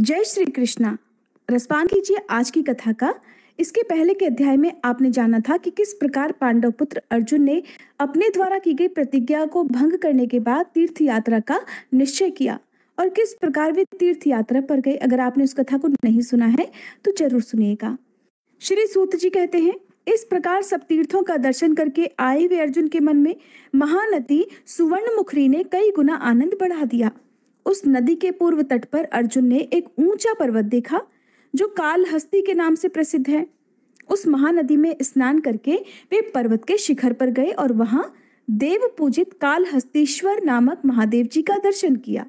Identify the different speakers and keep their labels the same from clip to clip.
Speaker 1: जय श्री कृष्णा रसपान कीजिए आज की कथा का इसके पहले के अध्याय में आपने जाना था कि किस प्रकार पांडव पुत्र अर्जुन ने अपने द्वारा की गई प्रतिज्ञा को भंग करने के बाद तीर्थ यात्रा का निश्चय किया और किस प्रकार वे तीर्थ यात्रा पर गए अगर आपने उस कथा को नहीं सुना है तो जरूर सुनिएगा श्री सूत जी कहते हैं इस प्रकार सब तीर्थों का दर्शन करके आए हुए अर्जुन के मन में महानदी सुवर्ण मुखरी ने कई गुना आनंद बढ़ा दिया उस नदी के पूर्व तट पर अर्जुन ने एक ऊंचा पर्वत देखा जो कालहस्ती के नाम से प्रसिद्ध है उस महानदी में स्नान करके वे पर्वत के शिखर पर गए और वहां देव पूजित काल हस्तीश्वर नामक महादेव जी का दर्शन किया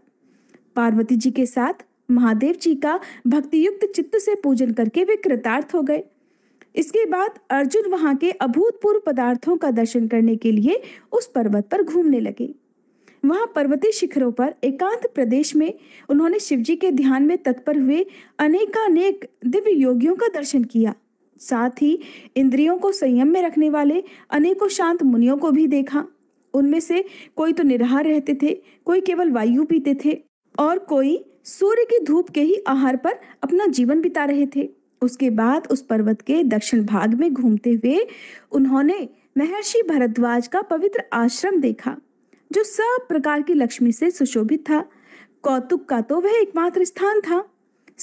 Speaker 1: पार्वती जी के साथ महादेव जी का भक्ति युक्त चित्त से पूजन करके वे कृतार्थ हो गए इसके बाद अर्जुन वहां के अभूतपूर्व पदार्थों का दर्शन करने के लिए उस पर्वत पर घूमने लगे वहां पर्वतीय शिखरों पर एकांत प्रदेश में उन्होंने शिवजी के ध्यान में तत्पर हुए अनेकानेक दिव्य योगियों का दर्शन किया साथ ही इंद्रियों को संयम में रखने वाले अनेकों शांत मुनियों को भी देखा उनमें से कोई तो निराहार रहते थे कोई केवल वायु पीते थे और कोई सूर्य की धूप के ही आहार पर अपना जीवन बिता रहे थे उसके बाद उस पर्वत के दक्षिण भाग में घूमते हुए उन्होंने महर्षि भरद्वाज का पवित्र आश्रम देखा जो सब प्रकार की लक्ष्मी से सुशोभित था कौतुक का तो वह एकमात्र स्थान था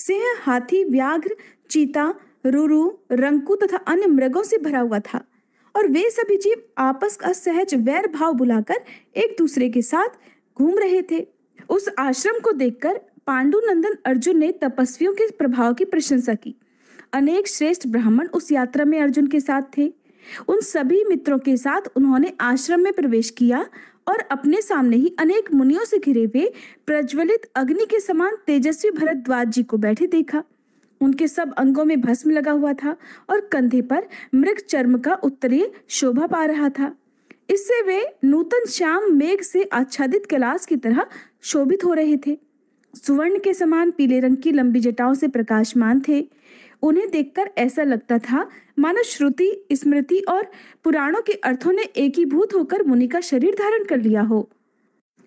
Speaker 1: सिंह हाथी व्याघ्र चीता रुरु रंकु तथा अन्य मृगों से भरा हुआ था और वे सभी जीव आपस का सहज वैर भाव बुलाकर एक दूसरे के साथ घूम रहे थे उस आश्रम को देखकर पांडुनंदन अर्जुन ने तपस्वियों के प्रभाव की प्रशंसा की अनेक श्रेष्ठ ब्राह्मण उस यात्रा में अर्जुन के साथ थे उन सभी मित्रों के साथ उन्होंने आश्रम में प्रवेश किया और अपने सामने ही अनेक मुनियों से घिरे हुए प्रज्वलित अग्नि के समान तेजस्वी भरद्वाज जी को बैठे देखा उनके सब अंगों में भस्म लगा हुआ था और कंधे पर मृग चर्म का उत्तरीय शोभा पा रहा था इससे वे नूतन श्याम मेघ से आच्छादित कैलाश की तरह शोभित हो रहे थे सुवर्ण के समान पीले रंग की लंबी जटाओं से प्रकाशमान थे उन्हें देखकर ऐसा लगता था मानो श्रुति स्मृति और पुराणों के अर्थों ने एकीभूत होकर मुनि का शरीर धारण कर लिया हो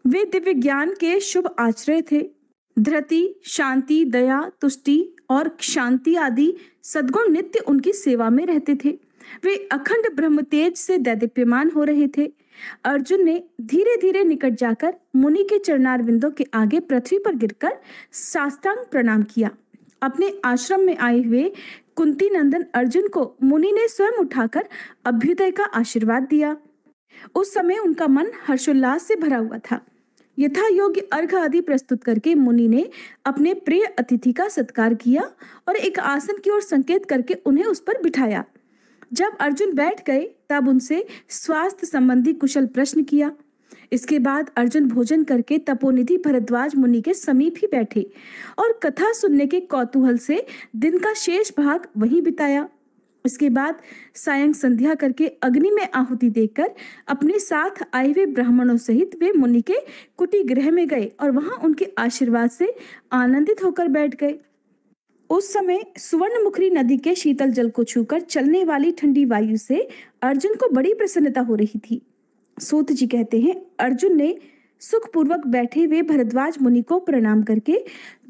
Speaker 1: वे दिव्य ज्ञान के शुभ आश्रय थे धृति शांति दया तुष्टि और शांति आदि सद्गुण नित्य उनकी सेवा में रहते थे वे अखंड ब्रह्म तेज से दैदिप्यमान हो रहे थे अर्जुन ने धीरे धीरे निकट जाकर मुनि के चरणार के आगे पृथ्वी पर गिरकर साष्टांग प्रणाम किया अपने आश्रम में आए हुए कुंती नंदन अर्जुन को मुनि ने स्वयं उठाकर अभ्युदय का आशीर्वाद दिया उस समय उनका मन हर्षोल्लास से भरा हुआ था यथा योग्य अर्घ आदि प्रस्तुत करके मुनि ने अपने प्रिय अतिथि का सत्कार किया और एक आसन की ओर संकेत करके उन्हें उस पर बिठाया जब अर्जुन बैठ गए तब उनसे स्वास्थ्य संबंधी कुशल प्रश्न किया इसके बाद अर्जुन भोजन करके तपोनिधि भरद्वाज मुनि के समीप ही बैठे और कथा सुनने के कौतूहल से दिन का शेष भाग वहीं बिताया इसके बाद सायं संध्या करके अग्नि में आहुति देकर अपने साथ आए हुए ब्राह्मणों सहित वे मुनि के कुटी गृह में गए और वहां उनके आशीर्वाद से आनंदित होकर बैठ गए उस समय सुवर्ण मुखरी नदी के शीतल जल को छूकर चलने वाली ठंडी वायु से अर्जुन को बड़ी प्रसन्नता हो रही थी सूत जी कहते हैं अर्जुन ने सुखपूर्वक बैठे हुए भरद्वाज मुनि को प्रणाम करके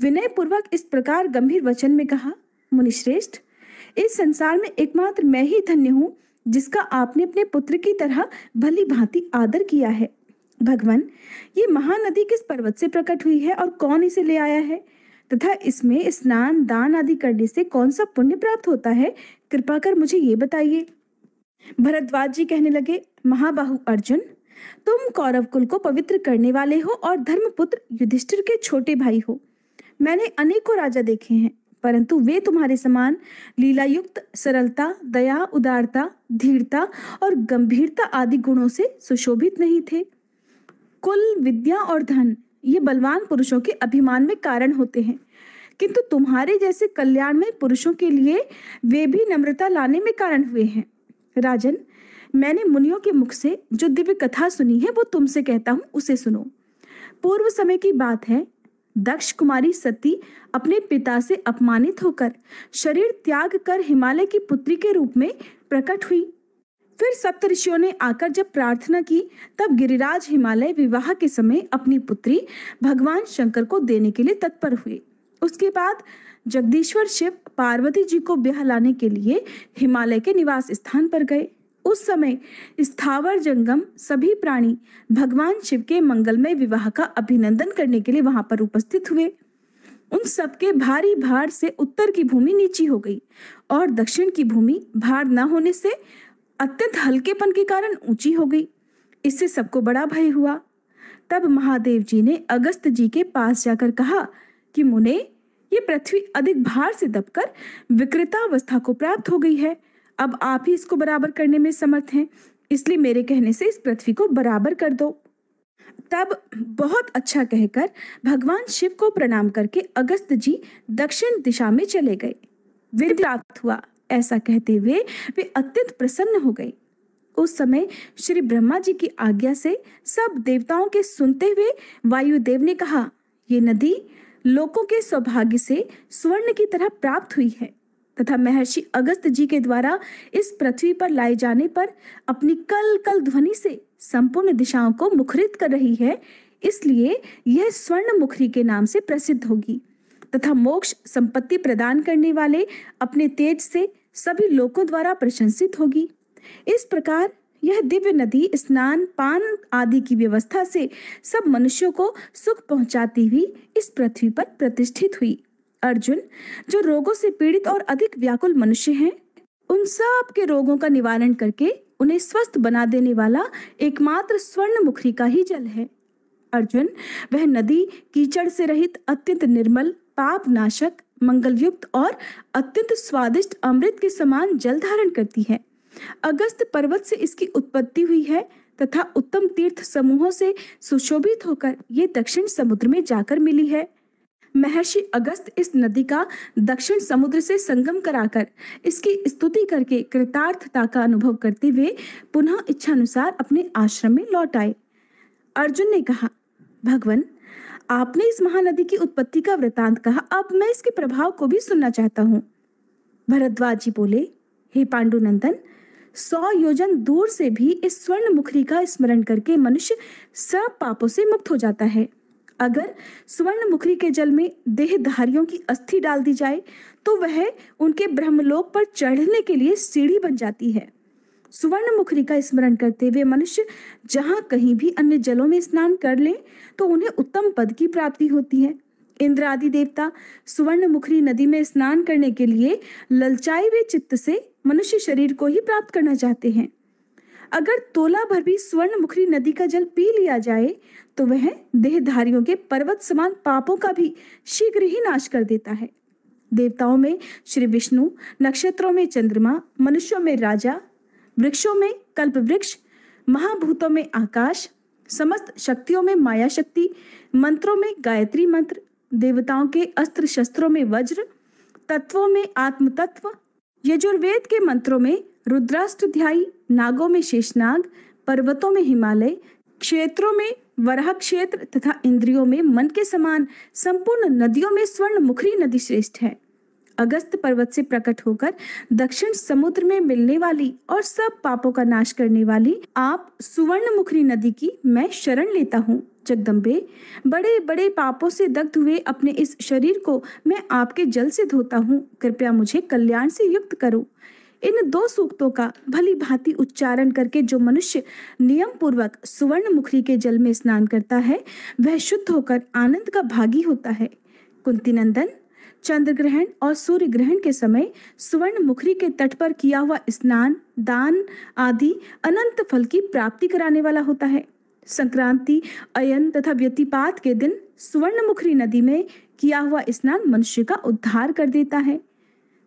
Speaker 1: विनय पूर्वक इस प्रकार गंभीर वचन में कहा मुनिश्रेष्ठ इस संसार में एकमात्र मैं ही धन्य हूँ जिसका आपने अपने पुत्र की तरह भली भांति आदर किया है भगवान ये महानदी किस पर्वत से प्रकट हुई है और कौन इसे ले आया है तथा इसमें स्नान दान आदि करने से कौन सा पुण्य प्राप्त होता है कृपा कर मुझे ये बताइए भरद्वाज जी कहने लगे महाबाहु अर्जुन तुम कौरव कुल को पवित्र करने वाले हो और धर्मपुत्र युधिष्ठिर के छोटे भाई हो मैंने अनेकों राजा देखे हैं परंतु वे तुम्हारे समान लीलायुक्त सरलता दया उदारता धीरता और गंभीरता आदि गुणों से सुशोभित नहीं थे कुल विद्या और धन ये बलवान पुरुषों के अभिमान में कारण होते हैं किंतु तुम्हारे जैसे कल्याण में पुरुषों के लिए वे भी नम्रता लाने में कारण हुए हैं राजन मैंने मुनियों के मुख से जो दिव्य कथा सुनी है वो तुमसे कहता हूं उसे सुनो पूर्व समय की बात है दक्ष कुमारी सती अपने पिता से अपमानित होकर शरीर त्याग कर हिमालय की पुत्री के रूप में प्रकट हुई फिर सप्तऋषियों ने आकर जब प्रार्थना की तब गिरिराज हिमालय विवाह के समय अपनी पुत्री भगवान शंकर को देने के लिए तत्पर हुए उसके बाद जगदीश्वर शिव पार्वती जी को ब्याह लाने के लिए हिमालय के निवास स्थान पर गए उस समय स्थावर जंगम सभी प्राणी भगवान शिव के मंगलमय विवाह का अभिनंदन करने के लिए वहां पर उपस्थित हुए उन सबके भारी भार से उत्तर की भूमि नीची हो गई और दक्षिण की भूमि भार न होने से अत्यंत हल्केपन के कारण ऊंची हो गई इससे सबको बड़ा भय हुआ तब महादेव जी ने अगस्त जी के पास जाकर कहा कि मुने ये पृथ्वी अधिक भार से दबकर विकृतावस्था को प्राप्त हो गई है अब आप ही इसको बराबर करने में समर्थ हैं इसलिए मेरे कहने से इस पृथ्वी को बराबर कर दो तब बहुत अच्छा कहकर भगवान शिव को प्रणाम करके अगस्त जी दक्षिण दिशा में चले गए प्राप्त हुआ ऐसा कहते हुए वे अत्यंत प्रसन्न हो गए उस समय श्री ब्रह्मा जी की आज्ञा से सब देवताओं के सुनते हुए वायुदेव ने कहा ये नदी लोगों के सौभाग्य से स्वर्ण की तरह प्राप्त हुई है तथा महर्षि अगस्त जी के द्वारा इस पृथ्वी पर लाए जाने पर अपनी कल कल ध्वनि से संपूर्ण दिशाओं को मुखरित कर रही है इसलिए यह स्वर्ण मुखरी के नाम से प्रसिद्ध होगी तथा मोक्ष संपत्ति प्रदान करने वाले अपने तेज से सभी लोगों द्वारा प्रशंसित होगी इस प्रकार यह दिव्य नदी स्नान पान आदि की व्यवस्था से सब मनुष्यों को सुख पहुंचाती हुई इस पृथ्वी पर प्रतिष्ठित हुई अर्जुन जो रोगों से पीड़ित और अधिक व्याकुल मनुष्य हैं उन सब के रोगों का निवारण करके उन्हें स्वस्थ बना देने वाला एकमात्र स्वर्ण मुखरी का ही जल है अर्जुन वह नदी कीचड़ से रहित अत्यंत निर्मल पाप नाशक मंगलयुक्त और अत्यंत स्वादिष्ट अमृत के समान जल धारण करती है अगस्त पर्वत से इसकी उत्पत्ति हुई है तथा उत्तम तीर्थ समूहों से सुशोभित होकर ये दक्षिण समुद्र में जाकर मिली है महर्षि अगस्त इस नदी का दक्षिण समुद्र से संगम कराकर इसकी स्तुति करके कृतार्थता का अनुभव करते हुए पुनः इच्छानुसार अपने आश्रम में लौट आए अर्जुन ने कहा भगवान आपने इस महानदी की उत्पत्ति का वृतांत कहा अब मैं इसके प्रभाव को भी सुनना चाहता हूँ भरद्वाज जी बोले हे पांडुनंदन सौ योजन दूर से भी इस स्वर्ण मुखरी का स्मरण करके मनुष्य सब पापों से मुक्त हो जाता है अगर स्वर्ण मुखरी के जल में देहधारियों की अस्थि डाल दी जाए तो वह उनके ब्रह्मलोक पर चढ़ने के लिए सीढ़ी बन जाती है सुवर्ण मुखरी का स्मरण करते हुए मनुष्य जहाँ कहीं भी अन्य जलों में स्नान कर ले तो उन्हें उत्तम पद की प्राप्ति होती है इंद्र आदि देवता सुवर्ण मुखरी नदी में स्नान करने के लिए ललचाई हुए चित्त से मनुष्य शरीर को ही प्राप्त करना चाहते हैं अगर तोला भर भी स्वर्ण मुखरी नदी का जल पी लिया जाए तो वह देहधारियों के पर्वत समान पापों का भी शीघ्र ही नाश कर देता है देवताओं में श्री विष्णु नक्षत्रों में चंद्रमा मनुष्यों में राजा वृक्षों में कल्प वृक्ष महाभूतों में आकाश समस्त शक्तियों में माया शक्ति मंत्रों में गायत्री मंत्र देवताओं के अस्त्र शस्त्रों में वज्र तत्वों में आत्मतत्व यजुर्वेद के मंत्रों में रुद्राष्टध्यायी नागों में शेषनाग पर्वतों में हिमालय क्षेत्रों में वरह क्षेत्र तथा इंद्रियों में मन के समान संपूर्ण नदियों में स्वर्ण मुखरी नदी श्रेष्ठ है अगस्त पर्वत से प्रकट होकर दक्षिण समुद्र में मिलने वाली और सब पापों का नाश करने वाली आप सुवर्ण मुखरी नदी की मैं शरण लेता हूँ जगदम्बे बड़े बड़े पापों से दग्ध हुए अपने इस शरीर को मैं आपके जल से धोता हूँ कृपया मुझे कल्याण से युक्त करो इन दो सूक्तों का भली भांति उच्चारण करके जो मनुष्य नियम पूर्वक सुवर्ण मुखरी के जल में स्नान करता है वह शुद्ध होकर आनंद का भागी होता है कुंती नंदन चंद्र ग्रहण और सूर्य ग्रहण के समय सुवर्ण मुखरी के तट पर किया हुआ स्नान दान आदि अनंत फल की प्राप्ति कराने वाला होता है संक्रांति अयन तथा व्यतिपात के दिन स्वर्णमुखरी नदी में किया हुआ स्नान मनुष्य का उद्धार कर देता है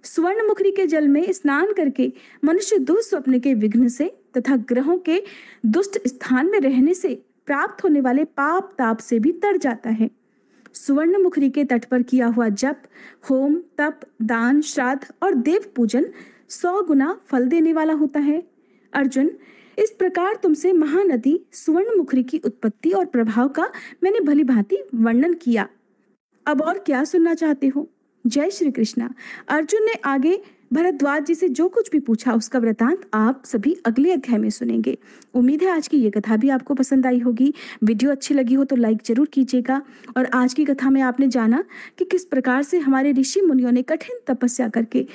Speaker 1: स्वर्णमुखरी के जल में स्नान करके मनुष्य दुस्वप्न के विघ्न से तथा ग्रहों के दुष्ट स्थान में रहने से प्राप्त होने वाले पाप ताप से भी तर जाता है सुवर्ण मुखरी के तट पर किया हुआ जप होम तप दान श्राद्ध और देव पूजन सौ गुना फल देने वाला होता है अर्जुन इस प्रकार तुमसे महानदी स्वर्ण मुखरी की उत्पत्ति और प्रभाव का मैंने भली भांति वर्णन किया अब और क्या सुनना चाहते हो जय श्री कृष्णा अर्जुन ने आगे भरद्वाज जी से जो कुछ भी पूछा उसका वृतांत आप सभी अगले अध्याय में सुनेंगे उम्मीद है आज की ये कथा भी आपको पसंद आई होगी वीडियो अच्छी लगी हो तो लाइक जरूर कीजिएगा और आज की कथा में आपने जाना कि किस प्रकार से हमारे ऋषि मुनियों ने कठिन तपस्या करके